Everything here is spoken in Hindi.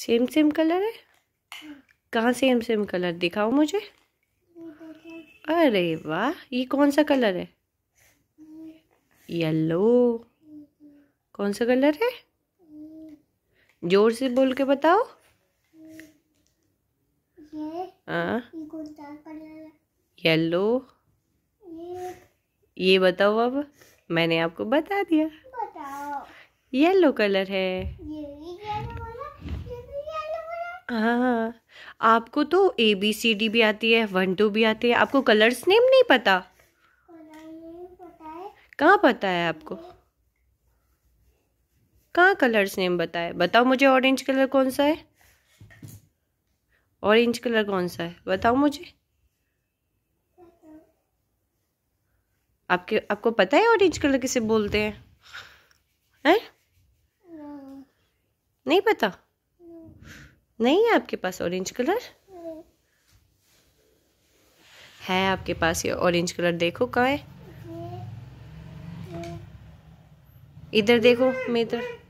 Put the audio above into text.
सेम सेम कलर है कहाँ सेम सेम कलर दिखाओ मुझे अरे वाह ये कौन सा कलर है येलो कौन सा कलर है जोर से बोल के बताओ हाँ येलो ये बताओ अब मैंने आपको बता दिया येलो कलर है हाँ आपको तो ए बी सी डी भी आती है वन टू भी आती है आपको कलर्स नेम नहीं पता, कहाँ पता है आपको कहाँ कलर्स नेम बताए बताओ मुझे ऑरेंज कलर कौन सा है ऑरेंज कलर कौन सा है बताओ मुझे आपके आपको पता है ऑरेंज कलर किसे बोलते हैं नहीं पता नहीं है आपके पास ऑरेंज कलर है आपके पास ये ऑरेंज कलर देखो कहाँ है इधर देखो मैं इधर